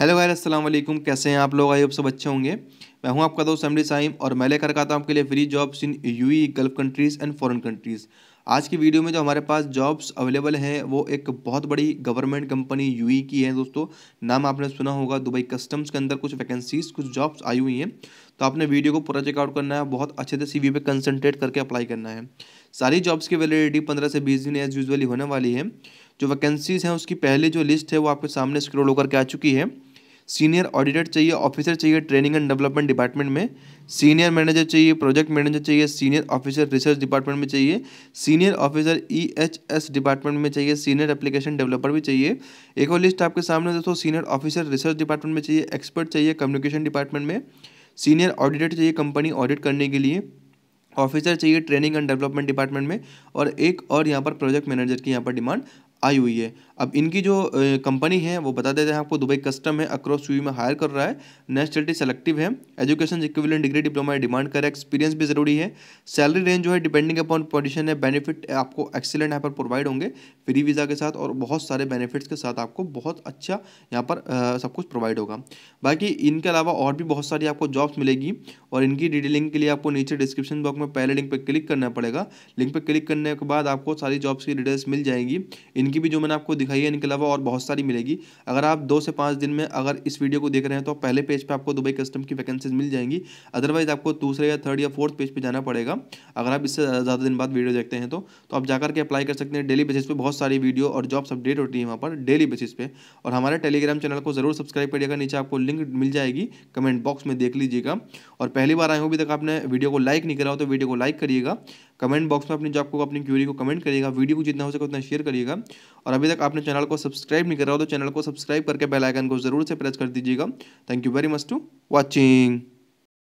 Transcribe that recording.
hello भाई अस्सलाम वालेकुम कैसे हैं आप लोग आई होप सब अच्छे होंगे मैं हूं आपका दोस्त अमरी साइम और मैं लेकर आता हूं आपके लिए free jobs in the Gulf countries and foreign countries आज की वीडियो में जो हमारे पास जॉब्स अवेलेबल हैं वो एक बहुत बड़ी गवर्नमेंट कंपनी यूएई की है दोस्तों नाम आपने सुना होगा दुबई कस्टम्स के अंदर कुछ वैकेंसीज कुछ जॉब्स आई हुई हैं तो आपने वीडियो को पूरा चेकआउट करना है बहुत अच्छे से सी पे कंसनट्रेट करके अप्लाई करना है सारी जॉब्स की वैलिडिटी पंद्रह से बीस दिन एज यूजली होने वाली है जो वैकेंसीज़ हैं उसकी पहले जो लिस्ट है वो आपके सामने स्क्रोल होकर के आ चुकी है सीनियर ऑडिटर चाहिए ऑफिसर चाहिए ट्रेनिंग एंड डेवलपमेंट डिपार्टमेंट में सीनियर मैनेजर चाहिए प्रोजेक्ट मैनेजर चाहिए सीनियर ऑफिसर रिसर्च डिपार्टमेंट में चाहिए senior officer E H S department में चाहिए सीनियर एप्लीकेशन डेवलपर भी चाहिए एक और लिस्ट आपके सामने दोस्तों सीनियर ऑफिसर रिसर्च डिपार्टमेंट में चाहिए एक्सपर्ट चाहिए कम्युनिकेशन डिपार्टमेंट में सीनियर ऑडिटर चाहिए कंपनी ऑडिट करने के लिए ऑफिसर चाहिए ट्रेनिंग एंड डेवलपमेंट डिपार्टमेंट में और एक और यहाँ पर प्रोजेक्ट मैनेजर की यहाँ पर डिमांड आई हुई है अब इनकी जो कंपनी है वो बता देते हैं आपको दुबई कस्टम है अक्रॉस यू में हायर कर रहा है नेशनलिटी सेलेक्टिव है education equivalent degree diploma demand कर एक्सपीरियंस भी ज़रूरी है सैलरी रेंज जो है डिपेंडिंग अपॉन पोजिशन है बेनिफिट आपको एक्सीलेंट यहाँ पर प्रोवाइड होंगे फ्री वीज़ा के साथ और बहुत सारे बेनिफिट्स के साथ आपको बहुत अच्छा यहाँ पर आ, सब कुछ प्रोवाइड होगा बाकी इनके अलावा और भी बहुत सारी आपको जॉब्स मिलेगी और इनकी डिटेलिंग के लिए आपको नीचे डिस्क्रिप्शन बॉक्स में पहले लिंक पर क्लिक करना पड़ेगा लिंक पर क्लिक करने के बाद आपको सारी जॉब्स की डिटेल्स मिल जाएंगी इनकी भी जो मैंने आपको दिखाई है इनके अलावा और बहुत सारी मिलेगी अगर आप दो से पाँच दिन में अगर इस वीडियो को देख रहे हैं तो पहले पेज पर पे आपको दुबई कस्टम की वैकेंसीज मिल जाएंगी अदरवाइज आपको दूसरे या थर्ड या फोर्थ पेज पर पे जाना पड़ेगा अगर आप इससे ज़्यादा दिन बाद वीडियो देखते हैं तो, तो आप जाकर के अप्लाई कर सकते हैं डेली बेसिस पर बहुत सारी वीडियो और जॉब्स अपडेट होती है वहाँ पर डेली बेसिस पर और हमारे टेलीग्राम चैनल को ज़रूर सब्सक्राइब करिएगा नीचे आपको लिंक मिल जाएगी कमेंट बॉक्स में देख लीजिएगा और पहली बार आए हो अभी तक आपने वीडियो को लाइक नहीं करा हो तो वीडियो को लाइक करिएगा कमेंट बॉक्स में अपनी जॉब को अपनी क्यूरी को कमेंट करिएगा वीडियो को जितना हो सके उतना शेयर करिएगा और अभी तक आपने चैनल को सब्सक्राइब नहीं करा हो तो चैनल को सब्सक्राइब करके बेल आइकन को जरूर से प्रेस कर दीजिएगा thank you very much to watching